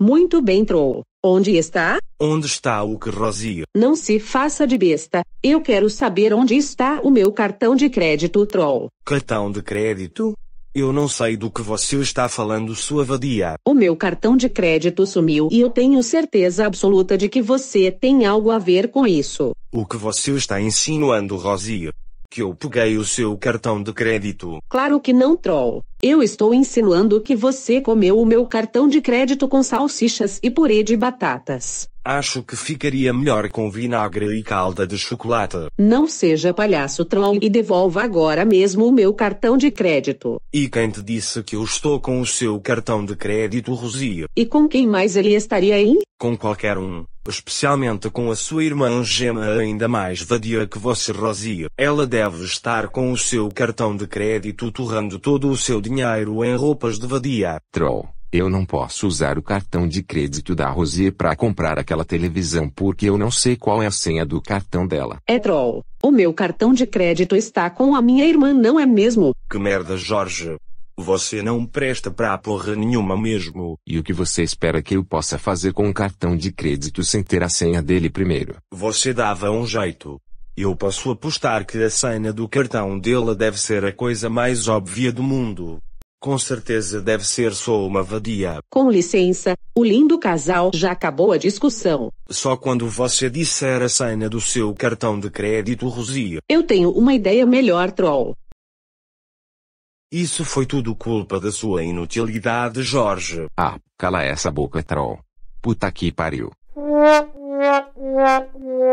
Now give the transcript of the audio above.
Muito bem, Troll. Onde está? Onde está o que Rosia? Não se faça de besta. Eu quero saber onde está o meu cartão de crédito, Troll. Cartão de crédito? Eu não sei do que você está falando, sua vadia. O meu cartão de crédito sumiu e eu tenho certeza absoluta de que você tem algo a ver com isso. O que você está insinuando, Rosia? Que eu peguei o seu cartão de crédito. Claro que não, troll. Eu estou insinuando que você comeu o meu cartão de crédito com salsichas e purê de batatas. Acho que ficaria melhor com vinagre e calda de chocolate. Não seja palhaço troll e devolva agora mesmo o meu cartão de crédito. E quem te disse que eu estou com o seu cartão de crédito, Rosia? E com quem mais ele estaria em? Com qualquer um. Especialmente com a sua irmã gema ainda mais vadia que você, Rosia. Ela deve estar com o seu cartão de crédito torrando todo o seu dinheiro em roupas de vadia. Troll. Eu não posso usar o cartão de crédito da Rosie para comprar aquela televisão porque eu não sei qual é a senha do cartão dela. É troll. O meu cartão de crédito está com a minha irmã, não é mesmo? Que merda, Jorge. Você não presta pra porra nenhuma mesmo. E o que você espera que eu possa fazer com o cartão de crédito sem ter a senha dele primeiro? Você dava um jeito. Eu posso apostar que a senha do cartão dela deve ser a coisa mais óbvia do mundo. Com certeza deve ser só uma vadia. Com licença, o lindo casal já acabou a discussão. Só quando você disser a senha do seu cartão de crédito, Rosia. Eu tenho uma ideia melhor, troll. Isso foi tudo culpa da sua inutilidade, Jorge. Ah, cala essa boca, troll. Puta que pariu.